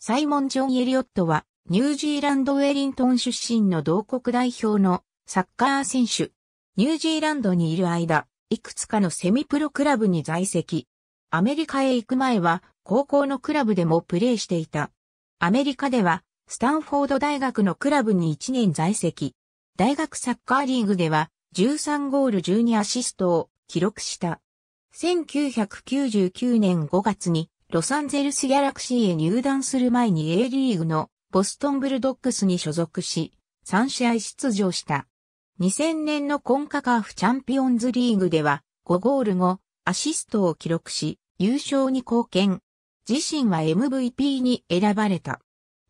サイモン・ジョン・エリオットは、ニュージーランド・ウェリントン出身の同国代表のサッカー選手。ニュージーランドにいる間、いくつかのセミプロクラブに在籍。アメリカへ行く前は、高校のクラブでもプレーしていた。アメリカでは、スタンフォード大学のクラブに1年在籍。大学サッカーリーグでは、13ゴール12アシストを記録した。1999年5月にロサンゼルスギャラクシーへ入団する前に A リーグのボストンブルドッグスに所属し、3試合出場した。2000年のコンカカーフチャンピオンズリーグでは5ゴール後、アシストを記録し、優勝に貢献。自身は MVP に選ばれた。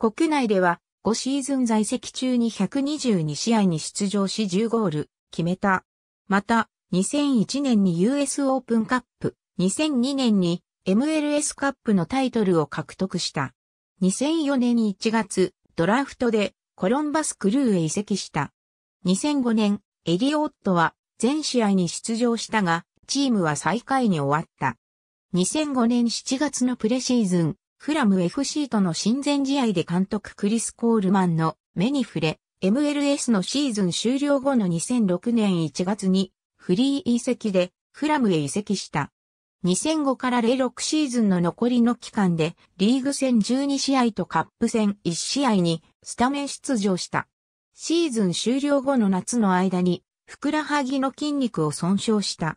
国内では5シーズン在籍中に122試合に出場し10ゴール決めた。また、2001年に US オープンカップ、2002年に MLS カップのタイトルを獲得した。2004年1月、ドラフトでコロンバスクルーへ移籍した。2005年、エリオットは全試合に出場したが、チームは最下位に終わった。2005年7月のプレシーズン、フラム FC との親善試合で監督クリス・コールマンの目に触れ、MLS のシーズン終了後の2006年1月にフリー移籍でフラムへ移籍した。2005から06シーズンの残りの期間で、リーグ戦12試合とカップ戦1試合にスタメン出場した。シーズン終了後の夏の間に、ふくらはぎの筋肉を損傷した。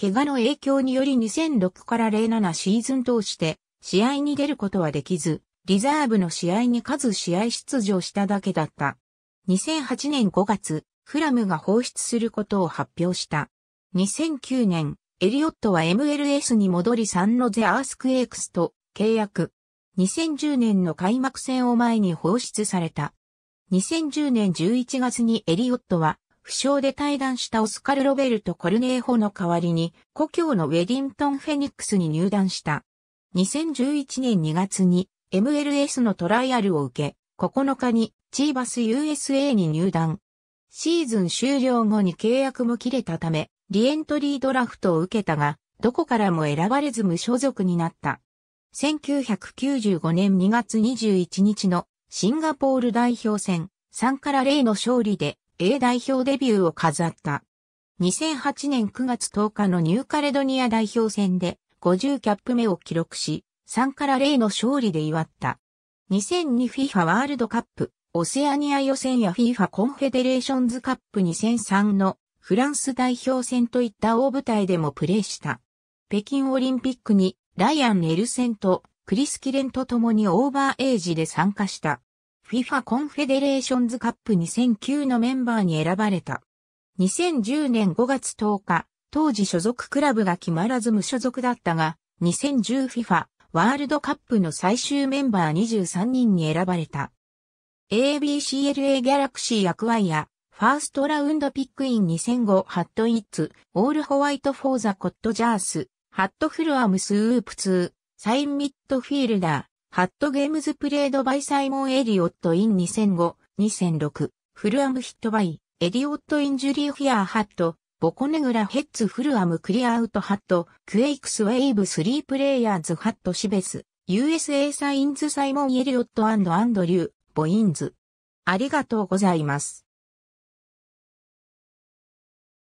怪我の影響により2006から07シーズン通して、試合に出ることはできず、リザーブの試合に数試合出場しただけだった。2008年5月、フラムが放出することを発表した。2009年、エリオットは MLS に戻りサンノゼアースクエークスと契約。2010年の開幕戦を前に放出された。2010年11月にエリオットは、負傷で退団したオスカル・ロベルト・コルネーホの代わりに、故郷のウェディントン・フェニックスに入団した。2011年2月に MLS のトライアルを受け、9日にチーバス USA に入団。シーズン終了後に契約も切れたため、リエントリードラフトを受けたが、どこからも選ばれず無所属になった。1995年2月21日のシンガポール代表戦3から0の勝利で A 代表デビューを飾った。2008年9月10日のニューカレドニア代表戦で50キャップ目を記録し3から0の勝利で祝った。2002FIFA ワールドカップ、オセアニア予選や FIFA コンフェデレーションズカップ2003のフランス代表戦といった大舞台でもプレーした。北京オリンピックにライアン・エルセンとクリス・キレンと共にオーバーエイジで参加した。FIFA コンフェデレーションズカップ2009のメンバーに選ばれた。2010年5月10日、当時所属クラブが決まらず無所属だったが、2010FIFA ワールドカップの最終メンバー23人に選ばれた。ABCLA ギャラクシーアクワイア、ファーストラウンドピックイン2005ハットイッツ、オールホワイトフォーザコットジャース、ハットフルアムスウープ2、サインミッドフィールダー、ハットゲームズプレードバイサイモン・エリオットイン2005、2006、フルアムヒットバイ、エリオットインジュリーフィアーハット、ボコネグラヘッツフルアムクリアアウトハット、クエイクスウェイブ3プレイヤーズハットシベス、USA サインズサイモン・エリオットアンドリュー、ボインズ。ありがとうございます。